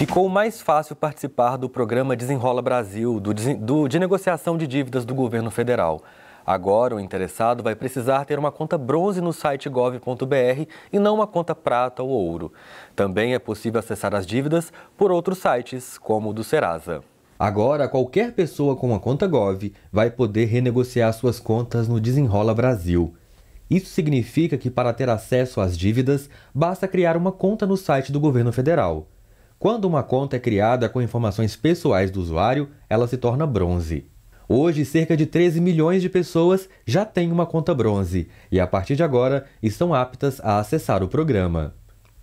Ficou mais fácil participar do programa Desenrola Brasil, do, do, de negociação de dívidas do governo federal. Agora, o interessado vai precisar ter uma conta bronze no site gov.br e não uma conta prata ou ouro. Também é possível acessar as dívidas por outros sites, como o do Serasa. Agora, qualquer pessoa com uma conta Gov vai poder renegociar suas contas no Desenrola Brasil. Isso significa que, para ter acesso às dívidas, basta criar uma conta no site do governo federal. Quando uma conta é criada com informações pessoais do usuário, ela se torna bronze. Hoje, cerca de 13 milhões de pessoas já têm uma conta bronze e, a partir de agora, estão aptas a acessar o programa.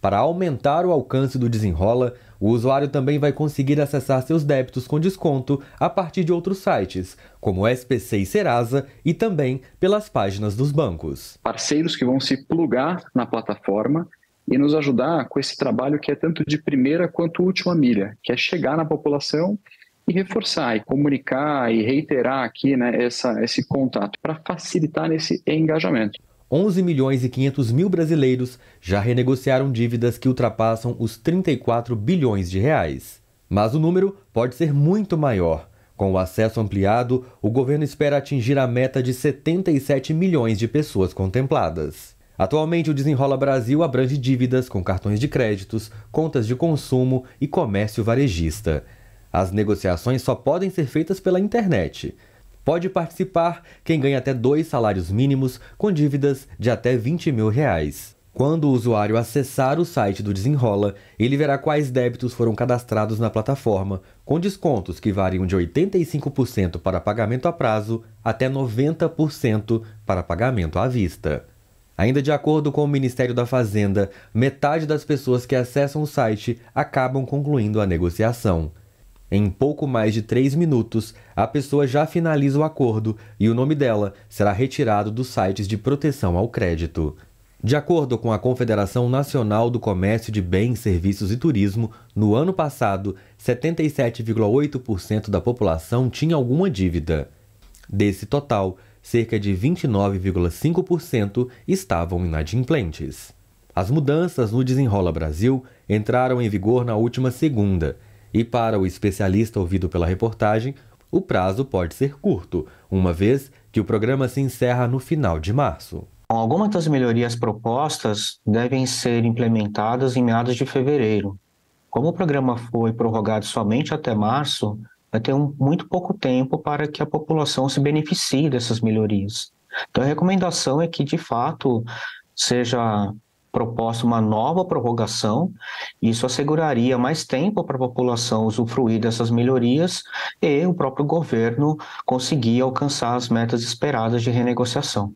Para aumentar o alcance do Desenrola, o usuário também vai conseguir acessar seus débitos com desconto a partir de outros sites, como SPC e Serasa, e também pelas páginas dos bancos. Parceiros que vão se plugar na plataforma e nos ajudar com esse trabalho que é tanto de primeira quanto última milha, que é chegar na população e reforçar e comunicar e reiterar aqui né, essa, esse contato para facilitar esse engajamento. 11 milhões e 500 mil brasileiros já renegociaram dívidas que ultrapassam os 34 bilhões de reais. Mas o número pode ser muito maior. Com o acesso ampliado, o governo espera atingir a meta de 77 milhões de pessoas contempladas. Atualmente, o Desenrola Brasil abrange dívidas com cartões de créditos, contas de consumo e comércio varejista. As negociações só podem ser feitas pela internet. Pode participar quem ganha até dois salários mínimos com dívidas de até 20 mil reais. Quando o usuário acessar o site do Desenrola, ele verá quais débitos foram cadastrados na plataforma, com descontos que variam de 85% para pagamento a prazo até 90% para pagamento à vista. Ainda de acordo com o Ministério da Fazenda, metade das pessoas que acessam o site acabam concluindo a negociação. Em pouco mais de três minutos, a pessoa já finaliza o acordo e o nome dela será retirado dos sites de proteção ao crédito. De acordo com a Confederação Nacional do Comércio de Bens, Serviços e Turismo, no ano passado, 77,8% da população tinha alguma dívida. Desse total, cerca de 29,5% estavam inadimplentes. As mudanças no Desenrola Brasil entraram em vigor na última segunda, e para o especialista ouvido pela reportagem, o prazo pode ser curto, uma vez que o programa se encerra no final de março. Algumas das melhorias propostas devem ser implementadas em meados de fevereiro. Como o programa foi prorrogado somente até março, vai ter um, muito pouco tempo para que a população se beneficie dessas melhorias. Então, a recomendação é que, de fato, seja proposta uma nova prorrogação, isso asseguraria mais tempo para a população usufruir dessas melhorias e o próprio governo conseguir alcançar as metas esperadas de renegociação.